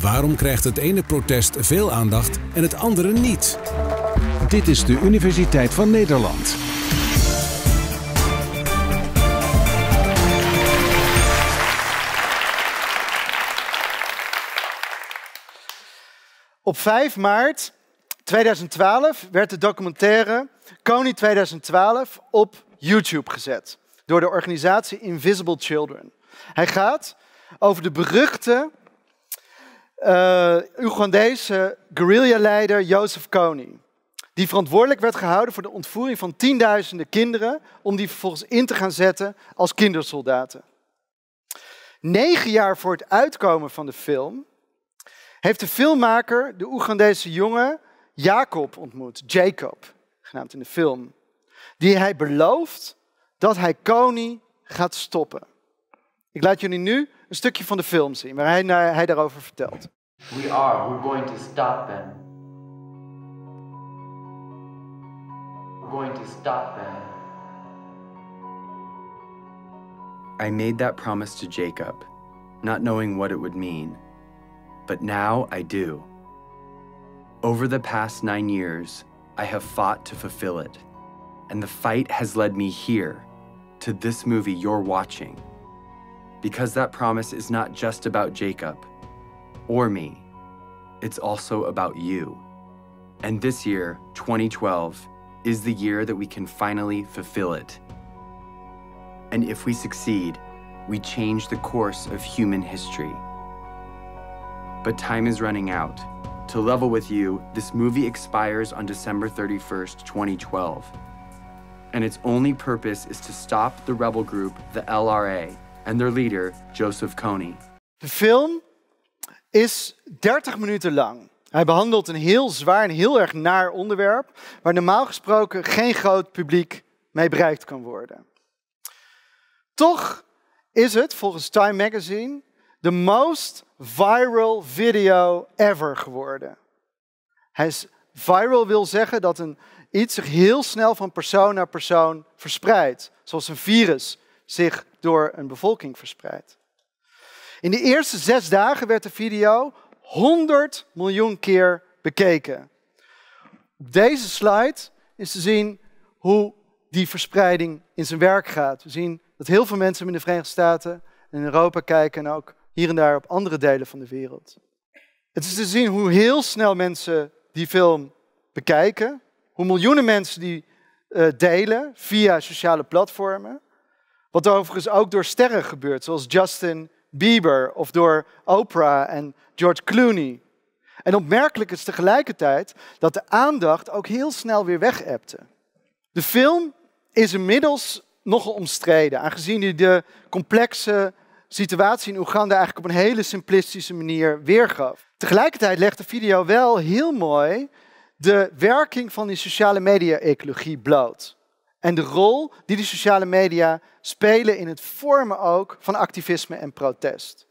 Waarom krijgt het ene protest veel aandacht en het andere niet? Dit is de Universiteit van Nederland. Op 5 maart 2012 werd de documentaire Koning 2012 op YouTube gezet door de organisatie Invisible Children. Hij gaat over de beruchte eh, Oegandese guerrilla-leider Jozef Kony. Die verantwoordelijk werd gehouden voor de ontvoering van tienduizenden kinderen. om die vervolgens in te gaan zetten als kindersoldaten. Negen jaar voor het uitkomen van de film. heeft de filmmaker de Oegandese jongen Jacob ontmoet. Jacob, genaamd in de film. Die hij belooft dat hij Koning gaat stoppen. Ik laat jullie nu een stukje van de film zien waar hij, hij daarover vertelt. We are, we're going to stop them. We're going to stop them. I made that promise to Jacob, not knowing what it would mean. But now I do. Over the past nine years, I have fought to fulfill it, and the fight has led me here to this movie you're watching. Because that promise is not just about Jacob or me, it's also about you. And this year, 2012, is the year that we can finally fulfill it. And if we succeed, we change the course of human history. But time is running out. To level with you, this movie expires on December 31st, 2012. and its only purpose is to stop the rebel group, the LRA, and their leader, Joseph Kony. De film is 30 minuten lang. Hij behandelt een heel zwaar en heel erg naar onderwerp, waar normaal gesproken geen groot publiek mee bereikt kan worden. Toch is het volgens Time Magazine de most viral video ever geworden. Hij is viral wil zeggen dat een iets zich heel snel van persoon naar persoon verspreidt, zoals een virus zich door een bevolking verspreidt. In de eerste zes dagen werd de video 100 miljoen keer bekeken. Op deze slide is te zien hoe die verspreiding in zijn werk gaat. We zien dat heel veel mensen in de Verenigde Staten en Europa kijken en ook hier en daar op andere delen van de wereld. Het is te zien hoe heel snel mensen die film bekijken, hoe miljoenen mensen die eh, delen via sociale platformen. Wat overigens ook door sterren gebeurt, zoals Justin Bieber of door Oprah en George Clooney. En opmerkelijk is tegelijkertijd dat de aandacht ook heel snel weer weg De film is inmiddels nogal omstreden, aangezien hij de complexe situatie in Oeganda eigenlijk op een hele simplistische manier weergaf. Tegelijkertijd legt de video wel heel mooi de werking van die sociale media-ecologie bloot. En de rol die de sociale media spelen in het vormen ook van activisme en protest.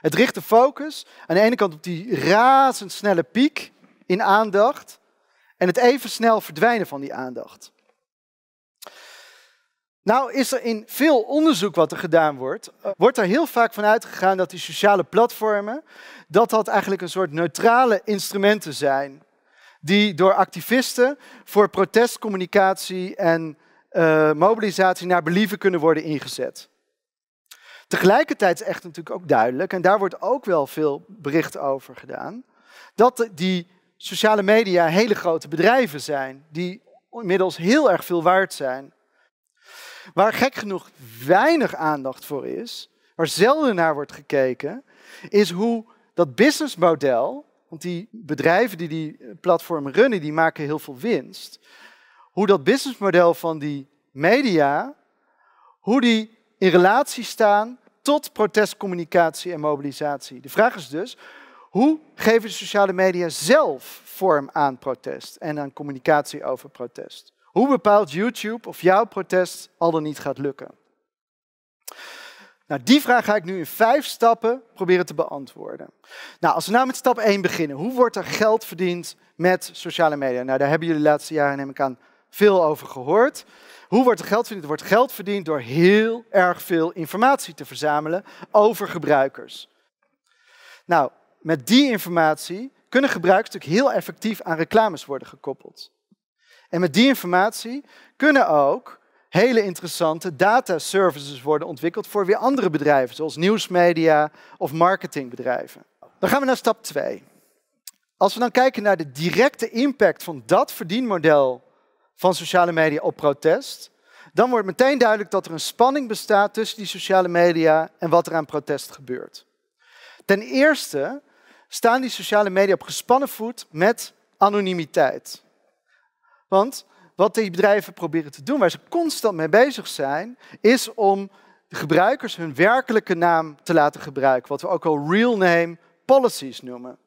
Het richt de focus aan de ene kant op die razendsnelle piek in aandacht en het even snel verdwijnen van die aandacht. Nou is er in veel onderzoek wat er gedaan wordt, eh, wordt er heel vaak van uitgegaan dat die sociale platformen, dat dat eigenlijk een soort neutrale instrumenten zijn die door activisten voor protestcommunicatie en eh, mobilisatie naar believen kunnen worden ingezet. Tegelijkertijd is echt natuurlijk ook duidelijk, en daar wordt ook wel veel bericht over gedaan, dat die sociale media hele grote bedrijven zijn, die inmiddels heel erg veel waard zijn. Waar gek genoeg weinig aandacht voor is, waar zelden naar wordt gekeken, is hoe dat businessmodel want die bedrijven die die eh, platform runnen, die maken heel veel winst. Hoe dat businessmodel van die media, hoe die in relatie staan tot protestcommunicatie en mobilisatie. De vraag is dus, hoe geven de sociale media zelf vorm aan protest en aan communicatie over protest? Hoe bepaalt YouTube of jouw protest al dan niet gaat lukken? Nou, die vraag ga ik nu in vijf stappen proberen te beantwoorden. Nou, als we nou met stap 1 beginnen. Hoe wordt er geld verdiend met sociale media? Nou, daar hebben jullie de laatste jaren, neem ik aan, veel over gehoord. Hoe wordt er geld verdiend? Er wordt geld verdiend door heel erg veel informatie te verzamelen over gebruikers. Nou, met die informatie kunnen gebruikers natuurlijk heel effectief aan reclames worden gekoppeld. En met die informatie kunnen ook hele interessante data services worden ontwikkeld voor weer andere bedrijven, zoals nieuwsmedia of marketingbedrijven. Dan gaan we naar stap 2. Als we dan kijken naar de directe impact van dat verdienmodel van sociale media op protest, dan wordt meteen duidelijk dat er een spanning bestaat tussen die sociale media en wat er aan protest gebeurt. Ten eerste staan die sociale media op gespannen voet met anonimiteit. Want wat die bedrijven proberen te doen, waar ze constant mee bezig zijn, is om de gebruikers hun werkelijke naam te laten gebruiken. Wat we ook al real name policies noemen.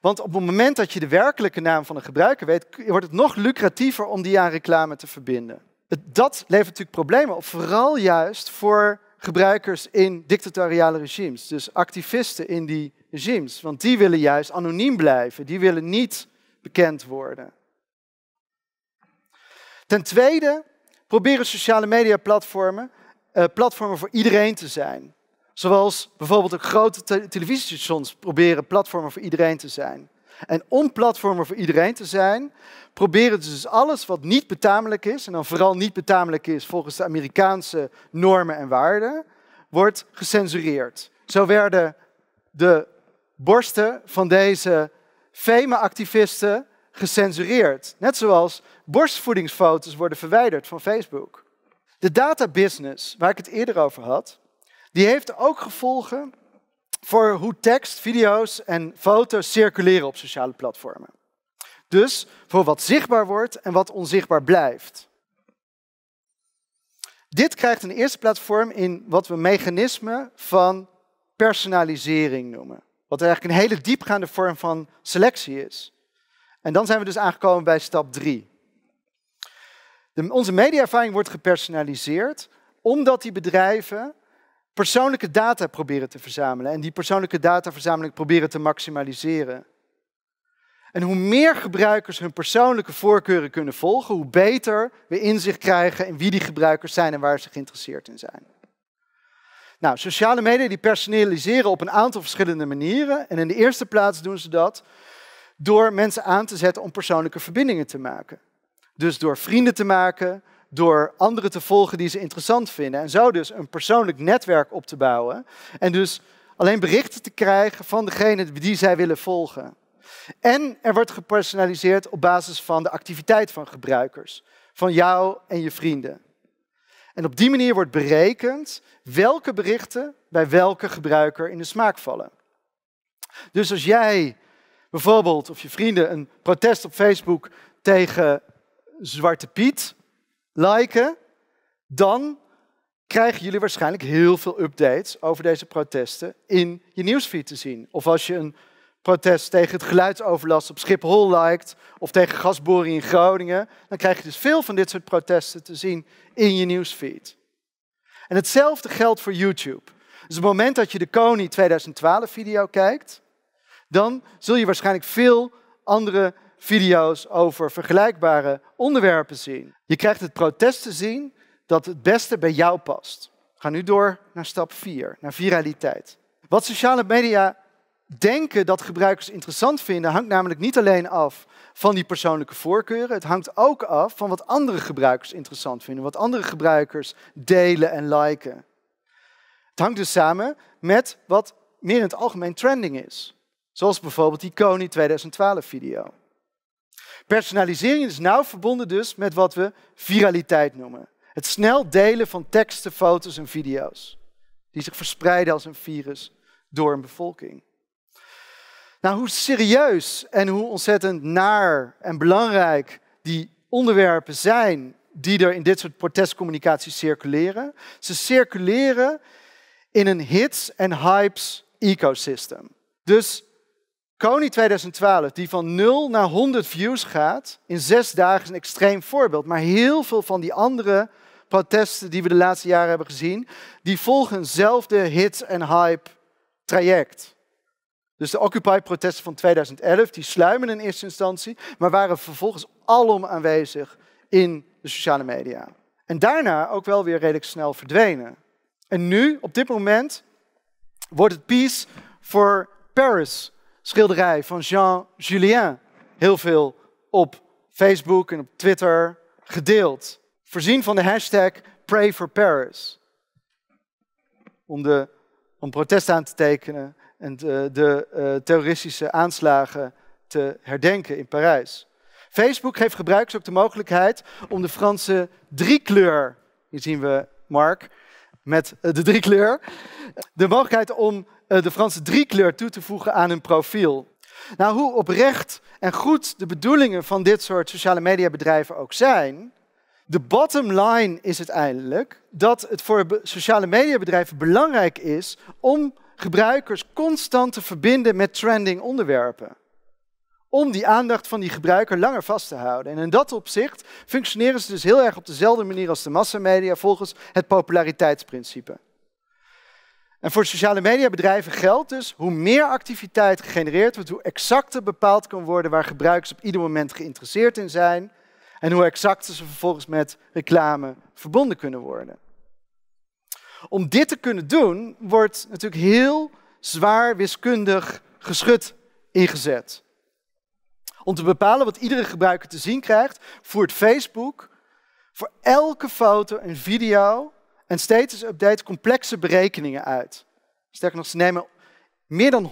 Want op het moment dat je de werkelijke naam van een gebruiker weet, wordt het nog lucratiever om die aan reclame te verbinden. Dat levert natuurlijk problemen op, vooral juist voor gebruikers in dictatoriale regimes. Dus activisten in die regimes. Want die willen juist anoniem blijven, die willen niet bekend worden. Ten tweede, proberen sociale media platformen eh, platformen voor iedereen te zijn. Zoals bijvoorbeeld de grote te televisiestations proberen platformen voor iedereen te zijn. En om platformen voor iedereen te zijn, proberen ze dus alles wat niet betamelijk is, en dan vooral niet betamelijk is volgens de Amerikaanse normen en waarden, wordt gecensureerd. Zo werden de borsten van deze fame-activisten gecensureerd. Net zoals borstvoedingsfoto's worden verwijderd van Facebook. De databusiness, waar ik het eerder over had, die heeft ook gevolgen voor hoe tekst, video's en foto's circuleren op sociale platformen. Dus voor wat zichtbaar wordt en wat onzichtbaar blijft. Dit krijgt een eerste platform in wat we mechanismen van personalisering noemen. Wat eigenlijk een hele diepgaande vorm van selectie is. En dan zijn we dus aangekomen bij stap 3. onze mediaervaring wordt gepersonaliseerd omdat die bedrijven persoonlijke data proberen te verzamelen en die persoonlijke dataverzameling proberen te maximaliseren. En hoe meer gebruikers hun persoonlijke voorkeuren kunnen volgen, hoe beter we inzicht krijgen in wie die gebruikers zijn en waar ze geïnteresseerd in zijn. Nou, sociale media die personaliseren op een aantal verschillende manieren. En in de eerste plaats doen ze dat door mensen aan te zetten om persoonlijke verbindingen te maken. Dus door vrienden te maken, door anderen te volgen die ze interessant vinden. En zo dus een persoonlijk netwerk op te bouwen. En dus alleen berichten te krijgen van degene die zij willen volgen. En er wordt gepersonaliseerd op basis van de activiteit van gebruikers, van jou en je vrienden. En op die manier wordt berekend welke berichten bij welke gebruiker in de smaak vallen. Dus als jij bijvoorbeeld, of je vrienden, een protest op Facebook tegen Zwarte Piet liken, dan krijgen jullie waarschijnlijk heel veel updates over deze protesten in je nieuwsfeed te zien. Of als je een protest tegen het geluidsoverlast op Schiphol liked of tegen gasboring in Groningen, dan krijg je dus veel van dit soort protesten te zien in je nieuwsfeed. En hetzelfde geldt voor YouTube. Dus op het moment dat je de Koning 2012 video kijkt, dan zul je waarschijnlijk veel andere video's over vergelijkbare onderwerpen zien. Je krijgt het protest te zien dat het beste bij jou past. Ga nu door naar stap 4, naar viraliteit. Wat sociale media denken dat gebruikers interessant vinden, hangt namelijk niet alleen af van die persoonlijke voorkeuren. Het hangt ook af van wat andere gebruikers interessant vinden, wat andere gebruikers delen en liken. Het hangt dus samen met wat meer in het algemeen trending is. Zoals bijvoorbeeld die Koning 2012 video. Personalisering is nauw verbonden dus met wat we viraliteit noemen. Het snel delen van teksten, foto's en video's. Die zich verspreiden als een virus door een bevolking. Nou, hoe serieus en hoe ontzettend naar en belangrijk die onderwerpen zijn die er in dit soort protestcommunicatie circuleren. Ze circuleren in een hits en hypes ecosysteem. Dus Koning 2012, die van 0 naar 100 views gaat in zes dagen, is een extreem voorbeeld. Maar heel veel van die andere protesten die we de laatste jaren hebben gezien, die volgen eenzelfde hit en hype traject. Dus de Occupy-protesten van 2011, die sluimen in eerste instantie, maar waren vervolgens alom aanwezig in de sociale media. En daarna ook wel weer redelijk snel verdwenen. En nu, op dit moment, wordt het Peace for Paris schilderij van Jean Julien heel veel op Facebook en op Twitter gedeeld. Voorzien van de hashtag Pray for Paris. Om, de, om protest aan te tekenen en de, de eh, terroristische aanslagen te herdenken in Parijs. Facebook geeft gebruikers ook de mogelijkheid om de Franse driekleur, hier zien we Mark, met eh, de driekleur. De mogelijkheid om eh, de Franse driekleur toe te voegen aan hun profiel. Nou, hoe oprecht en goed de bedoelingen van dit soort sociale mediabedrijven ook zijn, de bottom line is uiteindelijk dat het voor sociale mediabedrijven belangrijk is om gebruikers constant te verbinden met trending onderwerpen om die aandacht van die gebruiker langer vast te houden. En in dat opzicht functioneren ze dus heel erg op dezelfde manier als de massamedia volgens het populariteitsprincipe. En voor sociale mediabedrijven geldt dus hoe meer activiteit gegenereerd wordt, hoe exacter bepaald kan worden waar gebruikers op ieder moment geïnteresseerd in zijn en hoe exacter ze vervolgens met reclame verbonden kunnen worden. Om dit te kunnen doen wordt natuurlijk heel zwaar wiskundig geschut ingezet om te bepalen wat iedere gebruiker te zien krijgt, voert Facebook voor elke foto en video en status update complexe berekeningen uit. Sterker nog, ze nemen meer dan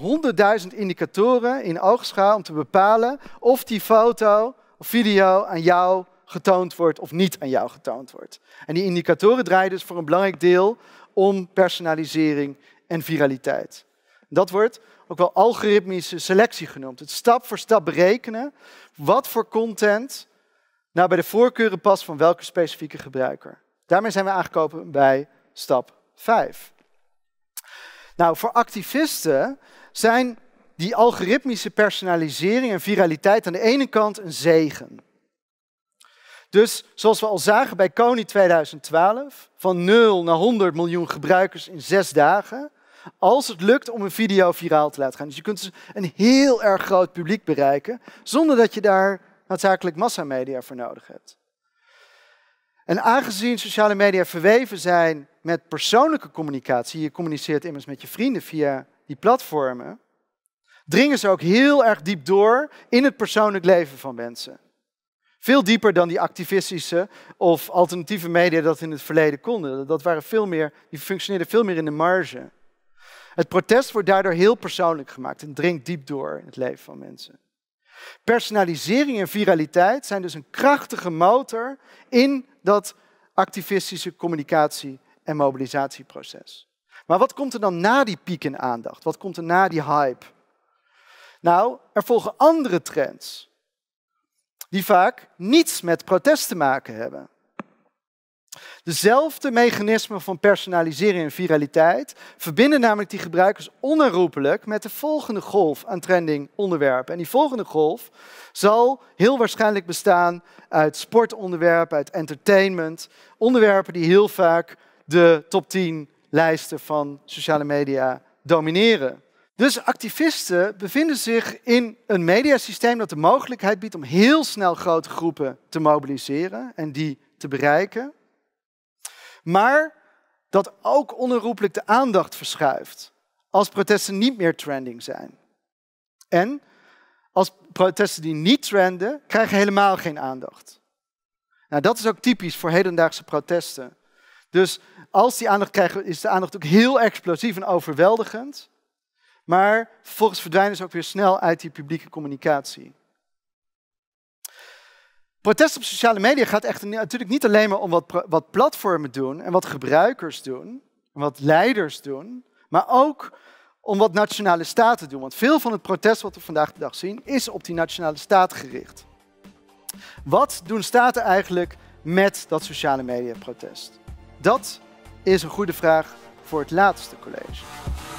100.000 indicatoren in oogschaal om te bepalen of die foto of video aan jou getoond wordt of niet aan jou getoond wordt. En die indicatoren draaien dus voor een belangrijk deel om personalisering en viraliteit. Dat wordt ook wel algoritmische selectie genoemd. Het stap voor stap berekenen wat voor content nou bij de voorkeuren past van welke specifieke gebruiker. Daarmee zijn we aangekomen bij stap 5. Nou, voor activisten zijn die algoritmische personalisering en viraliteit aan de ene kant een zegen. Dus zoals we al zagen bij Kony 2012, van 0 naar 100 miljoen gebruikers in zes dagen, als het lukt om een video viraal te laten gaan. Dus je kunt dus een heel erg groot publiek bereiken zonder dat je daar noodzakelijk massamedia voor nodig hebt. En aangezien sociale media verweven zijn met persoonlijke communicatie, je communiceert immers met je vrienden via die platformen, dringen ze ook heel erg diep door in het persoonlijk leven van mensen. Veel dieper dan die activistische of alternatieve media dat in het verleden konden. Dat waren veel meer, die functioneerden veel meer in de marge. Het protest wordt daardoor heel persoonlijk gemaakt en dringt diep door in het leven van mensen. Personalisering en viraliteit zijn dus een krachtige motor in dat activistische communicatie- en mobilisatieproces. Maar wat komt er dan na die piek in aandacht? Wat komt er na die hype? Nou, er volgen andere trends die vaak niets met protest te maken hebben. Dezelfde mechanismen van personalisering en viraliteit verbinden namelijk die gebruikers onherroepelijk met de volgende golf aan trending onderwerpen. En die volgende golf zal heel waarschijnlijk bestaan uit sportonderwerpen, uit entertainment, onderwerpen die heel vaak de top 10 lijsten van sociale media domineren. Dus activisten bevinden zich in een mediasysteem dat de mogelijkheid biedt om heel snel grote groepen te mobiliseren en die te bereiken. Maar dat ook onherroepelijk de aandacht verschuift als protesten niet meer trending zijn. En als protesten die niet trenden, krijgen helemaal geen aandacht. Nou, dat is ook typisch voor hedendaagse protesten. Dus als die aandacht krijgen, is de aandacht ook heel explosief en overweldigend. Maar volgens verdwijnen ze ook weer snel uit die publieke communicatie. Protest op sociale media gaat echt natuurlijk niet alleen maar om wat, wat platformen doen en wat gebruikers doen, en wat leiders doen, maar ook om wat nationale staten doen. Want veel van het protest wat we vandaag de dag zien, is op die nationale staat gericht. Wat doen staten eigenlijk met dat sociale media protest? Dat is een goede vraag voor het laatste college.